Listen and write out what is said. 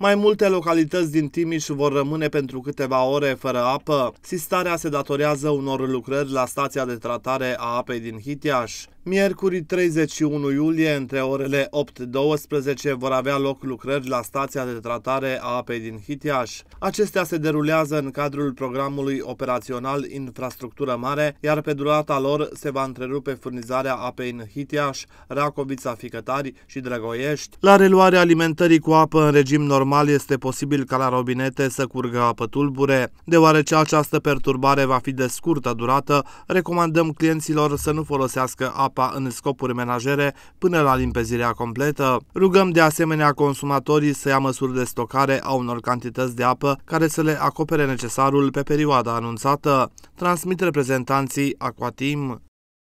Mai multe localități din Timiș vor rămâne pentru câteva ore fără apă. Sistarea se datorează unor lucrări la stația de tratare a apei din Hitiaș. Miercuri 31 iulie, între orele 8-12, vor avea loc lucrări la stația de tratare a apei din Hitiaș. Acestea se derulează în cadrul programului operațional Infrastructură Mare, iar pe durata lor se va întrerupe furnizarea apei în Hitiaș, Racovița, Ficătari și Drăgoiești. La reluarea alimentării cu apă în regim normal este posibil ca la robinete să curgă apă tulbure. Deoarece această perturbare va fi de scurtă durată, recomandăm clienților să nu folosească apă apa în scopuri menajere până la limpezirea completă. Rugăm de asemenea consumatorii să ia măsuri de stocare a unor cantități de apă care să le acopere necesarul pe perioada anunțată, transmit reprezentanții Aquatim.